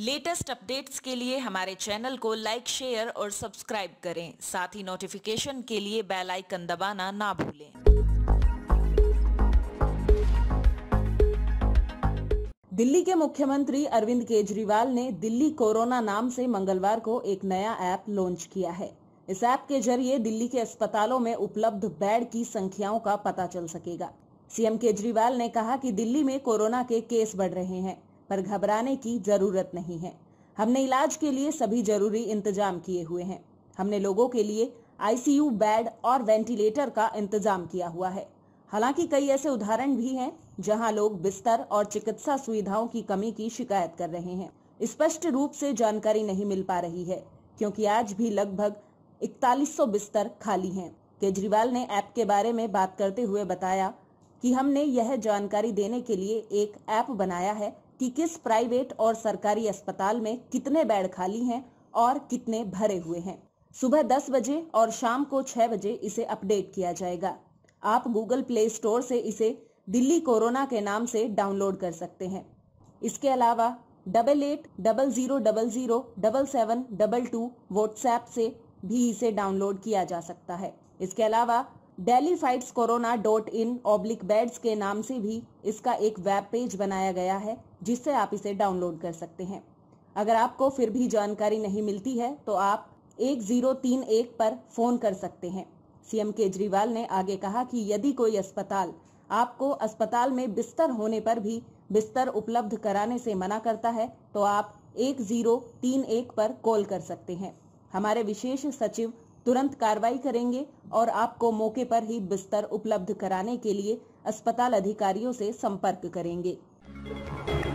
Latest updates के लिए हमारे चैनल को लाइक शेयर और सब्सक्राइब करें साथ ही नोटिफिकेशन के लिए बेल आइकन दबाना ना भूलें दिल्ली के मुख्यमंत्री अरविंद केजरीवाल ने दिल्ली कोरोना नाम से मंगलवार को एक नया ऐप लॉन्च किया है इस ऐप के जरिए दिल्ली के अस्पतालों में उपलब्ध बेड की संख्याओं का पता चल सकेगा सीएम केजरीवाल ने कहा कि दिल्ली में कोरोना के केस बढ़ रहे हैं पर घबराने की जरूरत नहीं है हमने इलाज के लिए सभी जरूरी इंतजाम किए हुए हैं हमने लोगों के लिए आईसीयू बेड और वेंटिलेटर का इंतजाम किया हुआ है हालांकि कई ऐसे उदाहरण भी हैं जहां लोग बिस्तर और चिकित्सा सुविधाओं की कमी की शिकायत कर रहे हैं स्पष्ट रूप से जानकारी नहीं मिल पा रही है क्योंकि आज भी लगभग 4100 बिस्तर खाली हैं। केजरीवाल ने ऐप के बारे में बात करते हुए बताया कि हमने यह जानकारी देने के लिए एक ऐप बनाया है कि किस प्राइवेट और सरकारी अस्पताल में कितने बेड खाली हैं और कितने भरे हुए हैं सुबह 10 बजे और शाम को 6 बजे इसे अपडेट किया जाएगा आप गूगल प्ले स्टोर से इसे दिल्ली कोरोना के नाम से डाउनलोड कर सकते हैं इसके अलावा double eight double zero double zero double seven double two WhatsApp से भी इसे डाउनलोड किया जा सकता है इसके अलावा Delhi fights corona dot in oblique beds के नाम से भी इसका एक वेब पेज बनाया गया है जिससे आप इसे डाउनलोड कर सकते हैं अगर आपको फिर भी जानकारी नहीं मिलती है तो आप एक जीरो तीन एक पर फोन कर सकते हैं सीएम केजरीवाल ने आगे कहा कि यदि कोई अस्पताल आपको अस्पताल में बिस्तर होने पर भी बिस्तर उपलब्ध कराने से मना करता है तो आप एक जीरो तीन एक पर कॉल कर सकते हैं हमारे विशेष सचिव तुरंत कार्रवाई करेंगे और आपको मौके पर ही बिस्तर उपलब्ध कराने के लिए अस्पताल अधिकारियों से संपर्क करेंगे